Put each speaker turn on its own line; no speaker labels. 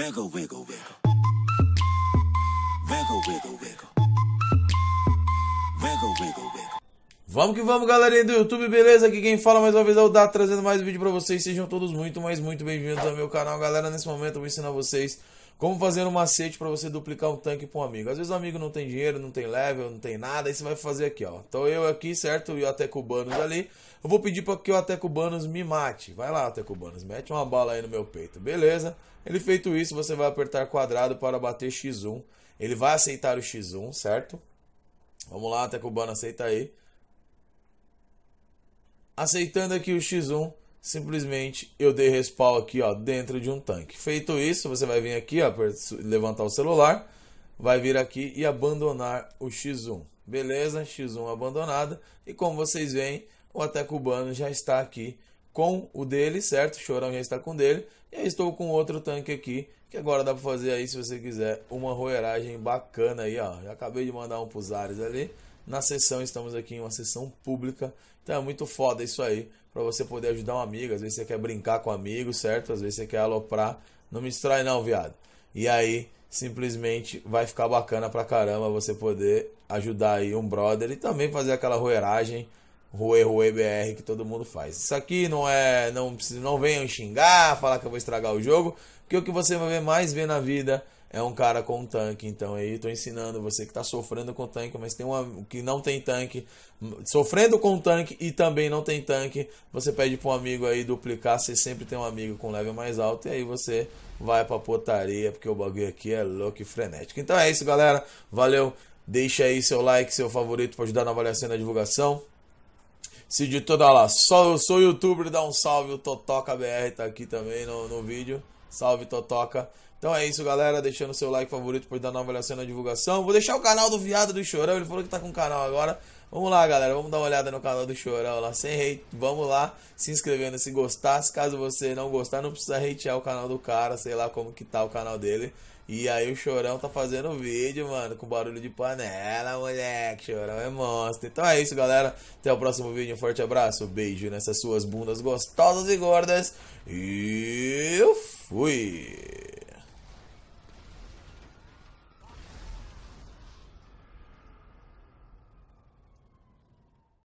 Wiggle, wiggle, wiggle. Wiggle, wiggle, wiggle. Wiggle, wiggle, wiggle. Vamos que vamos, galerinha do YouTube, beleza? Aqui quem fala mais uma vez é o Dá, trazendo mais vídeo pra vocês. Sejam todos muito, mas muito bem-vindos ao meu canal. Galera, nesse momento eu vou ensinar vocês como fazer um macete para você duplicar um tanque para um amigo? Às vezes o amigo não tem dinheiro, não tem level, não tem nada, aí você vai fazer aqui, ó. Então eu aqui, certo? E o até cubanos ali. Eu vou pedir para que o até cubanos me mate. Vai lá, até cubanos, mete uma bala aí no meu peito. Beleza? Ele feito isso, você vai apertar quadrado para bater x1. Ele vai aceitar o x1, certo? Vamos lá, até aceita aí. Aceitando aqui o x1, simplesmente eu dei respawn aqui, ó, dentro de um tanque. Feito isso, você vai vir aqui, ó, levantar o celular, vai vir aqui e abandonar o X1. Beleza, X1 abandonada. E como vocês veem, o até cubano já está aqui com o dele, certo? O Chorão já está com o dele. E eu estou com outro tanque aqui, que agora dá para fazer aí, se você quiser, uma roeragem bacana aí, ó. Já acabei de mandar um os ares ali na sessão, estamos aqui em uma sessão pública. Então é muito foda isso aí, para você poder ajudar um amigo. Às vezes você quer brincar com um amigo, certo? Às vezes você quer aloprar. Não me distrai não, viado. E aí, simplesmente vai ficar bacana pra caramba você poder ajudar aí um brother e também fazer aquela roeragem, roer, roer BR que todo mundo faz. Isso aqui não é, não, não venham xingar, falar que eu vou estragar o jogo, porque o que você vai ver mais ver na vida é um cara com um tanque. Então aí estou ensinando você que está sofrendo com tanque, mas tem um que não tem tanque, sofrendo com tanque e também não tem tanque, você pede para um amigo aí duplicar, você sempre tem um amigo com level mais alto e aí você vai para potaria, porque o bagulho aqui é louco e frenético. Então é isso, galera. Valeu. Deixa aí seu like, seu favorito para ajudar na avaliação e na divulgação. Se de toda lá, só eu sou youtuber, dá um salve. O Totoca BR tá aqui também no, no vídeo. Salve Totoca. Então é isso, galera. Deixando seu like favorito por dar uma avaliação na divulgação. Vou deixar o canal do Viado do Chorão. Ele falou que tá com o canal agora. Vamos lá, galera. Vamos dar uma olhada no canal do Chorão lá. Sem hate. Vamos lá. Se inscrevendo se gostar. Se caso você não gostar, não precisa hatear o canal do cara. Sei lá como que tá o canal dele. E aí o Chorão tá fazendo vídeo, mano, com barulho de panela, moleque. Chorão é monstro. Então é isso, galera. Até o próximo vídeo. Um forte abraço. Beijo nessas suas bundas gostosas e gordas. E... Fui.